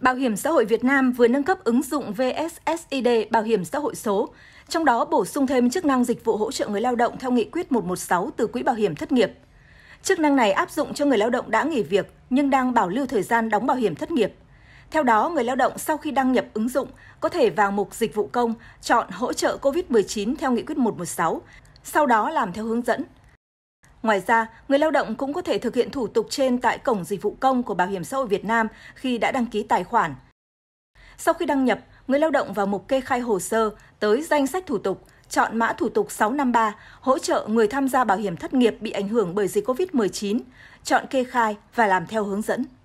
Bảo hiểm xã hội Việt Nam vừa nâng cấp ứng dụng VSSID Bảo hiểm xã hội số, trong đó bổ sung thêm chức năng dịch vụ hỗ trợ người lao động theo nghị quyết 116 từ Quỹ Bảo hiểm thất nghiệp. Chức năng này áp dụng cho người lao động đã nghỉ việc nhưng đang bảo lưu thời gian đóng bảo hiểm thất nghiệp. Theo đó, người lao động sau khi đăng nhập ứng dụng có thể vào mục Dịch vụ công, chọn hỗ trợ COVID-19 theo nghị quyết 116, sau đó làm theo hướng dẫn – Ngoài ra, người lao động cũng có thể thực hiện thủ tục trên tại Cổng Dịch vụ Công của Bảo hiểm xã hội Việt Nam khi đã đăng ký tài khoản. Sau khi đăng nhập, người lao động vào mục kê khai hồ sơ, tới danh sách thủ tục, chọn mã thủ tục 653, hỗ trợ người tham gia bảo hiểm thất nghiệp bị ảnh hưởng bởi dịch COVID-19, chọn kê khai và làm theo hướng dẫn.